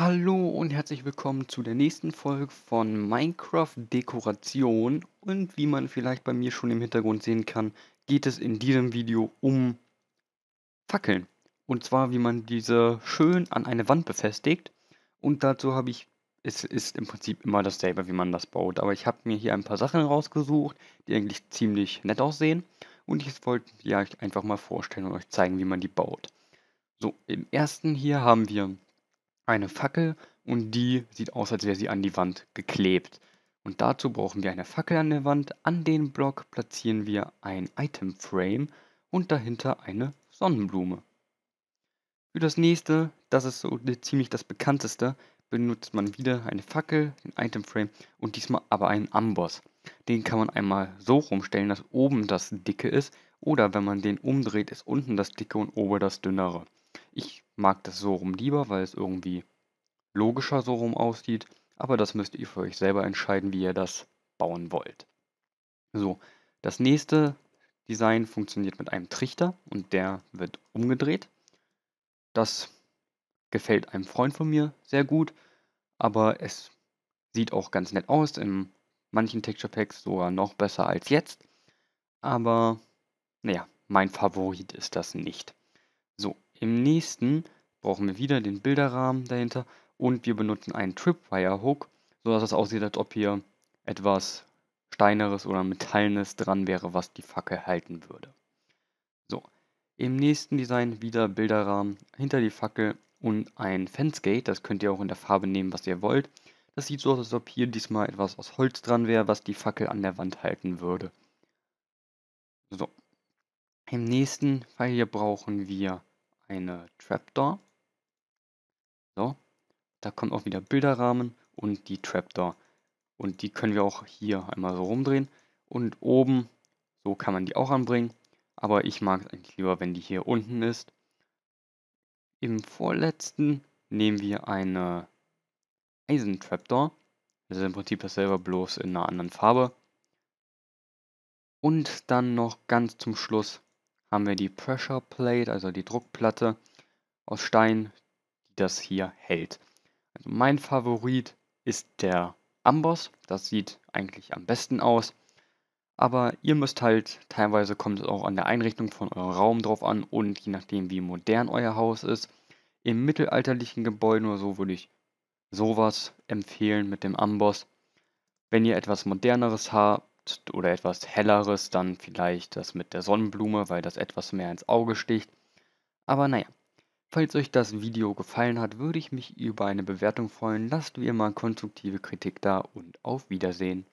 Hallo und herzlich willkommen zu der nächsten Folge von Minecraft Dekoration. Und wie man vielleicht bei mir schon im Hintergrund sehen kann, geht es in diesem Video um Fackeln. Und zwar, wie man diese schön an eine Wand befestigt. Und dazu habe ich, es ist im Prinzip immer dasselbe, wie man das baut. Aber ich habe mir hier ein paar Sachen rausgesucht, die eigentlich ziemlich nett aussehen. Und ich wollte ja euch einfach mal vorstellen und euch zeigen, wie man die baut. So, im ersten hier haben wir eine Fackel und die sieht aus, als wäre sie an die Wand geklebt. Und dazu brauchen wir eine Fackel an der Wand, an den Block platzieren wir ein Item Frame und dahinter eine Sonnenblume. Für das nächste, das ist so ziemlich das bekannteste, benutzt man wieder eine Fackel, den Item Frame und diesmal aber einen Amboss. Den kann man einmal so rumstellen, dass oben das dicke ist oder wenn man den umdreht, ist unten das dicke und oben das dünnere. Ich mag das so rum lieber, weil es irgendwie logischer so rum aussieht, aber das müsst ihr für euch selber entscheiden, wie ihr das bauen wollt. So, das nächste Design funktioniert mit einem Trichter und der wird umgedreht. Das gefällt einem Freund von mir sehr gut, aber es sieht auch ganz nett aus, in manchen Texture Packs sogar noch besser als jetzt. Aber naja, mein Favorit ist das nicht. So, im nächsten brauchen wir wieder den Bilderrahmen dahinter und wir benutzen einen Tripwire Hook, sodass es aussieht, als ob hier etwas Steineres oder Metallenes dran wäre, was die Fackel halten würde. So, im nächsten Design wieder Bilderrahmen hinter die Fackel und ein Fencegate, das könnt ihr auch in der Farbe nehmen, was ihr wollt. Das sieht so aus, als ob hier diesmal etwas aus Holz dran wäre, was die Fackel an der Wand halten würde. So. Im nächsten Fall hier brauchen wir eine Trapdoor. So, da kommt auch wieder Bilderrahmen und die Trapdoor. Und die können wir auch hier einmal so rumdrehen. Und oben, so kann man die auch anbringen. Aber ich mag es eigentlich lieber, wenn die hier unten ist. Im vorletzten nehmen wir eine Eisentrapdoor. Das ist im Prinzip dasselbe, bloß in einer anderen Farbe. Und dann noch ganz zum Schluss haben wir die Pressure Plate, also die Druckplatte aus Stein, die das hier hält. Also mein Favorit ist der Amboss, das sieht eigentlich am besten aus. Aber ihr müsst halt, teilweise kommt es auch an der Einrichtung von eurem Raum drauf an und je nachdem wie modern euer Haus ist. Im mittelalterlichen Gebäude oder so würde ich sowas empfehlen mit dem Amboss. Wenn ihr etwas moderneres habt, oder etwas helleres, dann vielleicht das mit der Sonnenblume, weil das etwas mehr ins Auge sticht. Aber naja, falls euch das Video gefallen hat, würde ich mich über eine Bewertung freuen. Lasst wie immer konstruktive Kritik da und auf Wiedersehen.